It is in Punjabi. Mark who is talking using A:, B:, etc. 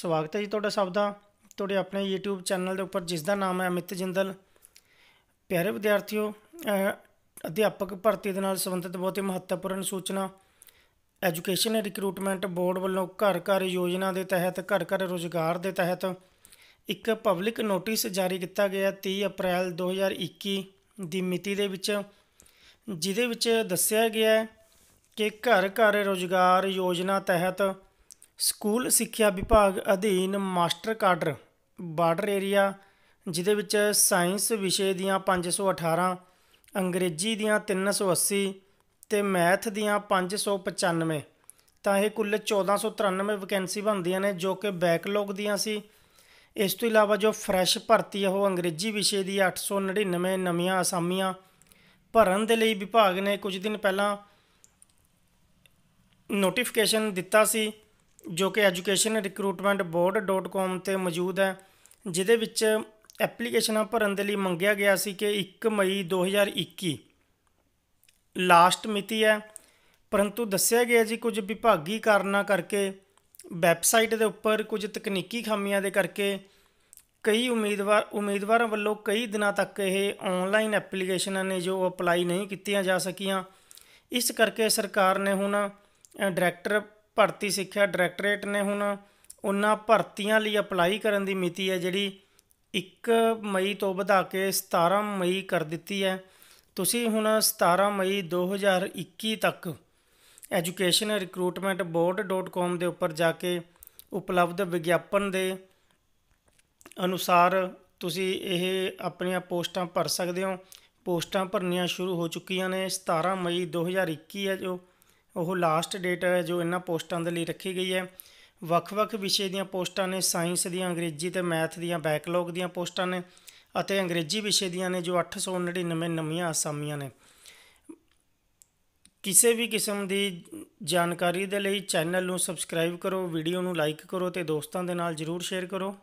A: ਸਵਾਗਤ ਹੈ ਜੀ ਤੁਹਾਡਾ ਸਭ ਦਾ ਤੁਹਾਡੇ ਆਪਣੇ YouTube ਚੈਨਲ ਦੇ ਉੱਪਰ ਜਿਸ ਦਾ ਨਾਮ ਹੈ ਅਮਿਤ ਜਿੰਦਲ ਪਿਆਰੇ ਵਿਦਿਆਰਥੀਓ ਅਧਿਆਪਕ ਭਰਤੀ ਦੇ ਨਾਲ ਸੰਬੰਧਿਤ ਬਹੁਤ ਹੀ ਮਹੱਤਵਪੂਰਨ ਸੂਚਨਾ ਐਜੂਕੇਸ਼ਨ ਰਿਕਰੂਟਮੈਂਟ ਬੋਰਡ ਵੱਲੋਂ ਘਰ ਘਰ ਯੋਜਨਾ ਦੇ ਤਹਿਤ ਘਰ ਘਰ ਰੋਜ਼ਗਾਰ ਦੇ ਤਹਿਤ ਇੱਕ ਪਬਲਿਕ ਨੋਟਿਸ ਜਾਰੀ ਕੀਤਾ ਗਿਆ 30 ਅਪ੍ਰੈਲ 2021 ਦੀ ਮਿਤੀ ਦੇ ਵਿੱਚ ਜਿਦੇ ਵਿੱਚ ਦੱਸਿਆ ਗਿਆ ਹੈ ਕਿ ਘਰ ਘਰ ਰੋਜ਼ਗਾਰ ਯੋਜਨਾ ਤਹਿਤ ਸਕੂਲ ਸਿੱਖਿਆ ਵਿਭਾਗ ਅਧੀਨ ਮਾਸਟਰ ਕਾਡਰ ਬਾਰਡਰ ਏਰੀਆ ਜਿਹਦੇ ਵਿੱਚ ਸਾਇੰਸ ਵਿਸ਼ੇ ਦੀਆਂ 518 ਅੰਗਰੇਜ਼ੀ ਦੀਆਂ 380 ਤੇ ਮੈਥ ਦੀਆਂ 595 ਤਾਂ ਇਹ ਕੁੱਲ 1493 ਵੈਕੈਂਸੀ ਬਣਦੀਆਂ ਨੇ ਜੋ ਕਿ ਬੈਕਲੌਗ ਦੀਆਂ ਸੀ ਇਸ ਤੋਂ ਇਲਾਵਾ ਜੋ ਫਰੈਸ਼ ਭਰਤੀ ਹੈ ਉਹ ਅੰਗਰੇਜ਼ੀ ਵਿਸ਼ੇ ਦੀ 899 ਨਵੀਆਂ ਅਸਾਮੀਆਂ ਭਰਨ ਦੇ ਲਈ ਵਿਭਾਗ ਨੇ ਕੁਝ ਦਿਨ ਪਹਿਲਾਂ ਨੋਟੀਫਿਕੇਸ਼ਨ ਦਿੱਤਾ ਸੀ ਜੋ ਕਿ ਰਿਕਰੂਟਮੈਂਟ ਬੋਰਡ.com ਤੇ ਮੌਜੂਦ ਹੈ ਜਿਹਦੇ ਵਿੱਚ ਐਪਲੀਕੇਸ਼ਨਾਂ ਭਰਨ ਦੇ ਲਈ ਮੰਗਿਆ ਗਿਆ ਸੀ ਕਿ 1 ਮਈ 2021 ਲਾਸਟ ਮਿਤੀ ਹੈ ਪਰੰਤੂ ਦੱਸਿਆ ਗਿਆ ਜੀ ਕੁਝ ਵਿਭਾਗੀ ਕਾਰਨਾਂ ਕਰਕੇ ਵੈਬਸਾਈਟ ਦੇ ਉੱਪਰ ਕੁਝ ਤਕਨੀਕੀ ਖਾਮੀਆਂ ਦੇ ਕਰਕੇ ਕਈ ਉਮੀਦਵਾਰ ਉਮੀਦਵਾਰਾਂ ਵੱਲੋਂ ਕਈ ਦਿਨਾਂ ਤੱਕ ਇਹ ਆਨਲਾਈਨ ਐਪਲੀਕੇਸ਼ਨਾਂ ਨੇ ਜੋ ਅਪਲਾਈ ਨਹੀਂ ਕੀਤੀਆਂ ਜਾ ਸਕੀਆਂ ਇਸ ਕਰਕੇ ਸਰਕਾਰ ਨੇ ਹੁਣ ਡਾਇਰੈਕਟਰ ਭਰਤੀ ਸਿੱਖਿਆ ਡਾਇਰੈਕਟੋਰੇਟ ਨੇ ਹੁਣ ਉਹਨਾਂ ਭਰਤੀਆਂ ਲਈ ਅਪਲਾਈ ਕਰਨ ਦੀ ਮਿਤੀ ਹੈ ਜਿਹੜੀ 1 ਮਈ ਤੋਂ ਵਧਾ ਕੇ 17 ਮਈ ਕਰ ਦਿੱਤੀ ਹੈ ਤੁਸੀਂ ਹੁਣ 17 ਮਈ 2021 ਤੱਕ ਐਜੂਕੇਸ਼ਨ ਰਿਕਰੂਟਮੈਂਟ ਦੇ ਉੱਪਰ ਜਾ ਕੇ ਉਪਲਬਧ ਵਿਗਿਆਪਨ ਦੇ ਅਨੁਸਾਰ ਤੁਸੀਂ ਇਹ ਆਪਣੀਆਂ ਪੋਸਟਾਂ ਭਰ ਸਕਦੇ ਹੋ ਪੋਸਟਾਂ ਭਰਨੀਆਂ ਸ਼ੁਰੂ ਹੋ ਚੁੱਕੀਆਂ ਨੇ 17 ਮਈ 2021 ਹੈ ਜੋ ਉਹ ਲਾਸਟ ਡੇਟ ਹੈ ਜੋ ਇਹਨਾਂ ਪੋਸਟਾਂ ਦੇ ਲਈ ਰੱਖੀ ਗਈ ਹੈ ਵੱਖ-ਵੱਖ ਵਿਸ਼ੇ ਦੀਆਂ ਪੋਸਟਾਂ ਨੇ ਸਾਇੰਸ ਦੀਆਂ ਅੰਗਰੇਜ਼ੀ ਤੇ ਮੈਥ ਦੀਆਂ ਬੈਕਲੌਗ ਦੀਆਂ ਪੋਸਟਾਂ ਨੇ ਅਤੇ ਅੰਗਰੇਜ਼ੀ ਵਿਸ਼ੇ ਦੀਆਂ ਨੇ ਜੋ 899 ਨਵੀਆਂ ਅਸਾਮੀਆਂ ਨੇ ਕਿਸੇ ਵੀ ਕਿਸਮ ਦੀ ਜਾਣਕਾਰੀ ਦੇ ਲਈ ਚੈਨਲ ਨੂੰ ਸਬਸਕ੍ਰਾਈਬ ਕਰੋ ਵੀਡੀਓ ਨੂੰ ਲਾਈਕ ਕਰੋ ਤੇ ਦੋਸਤਾਂ ਦੇ ਨਾਲ ਜਰੂਰ ਸ਼ੇਅਰ ਕਰੋ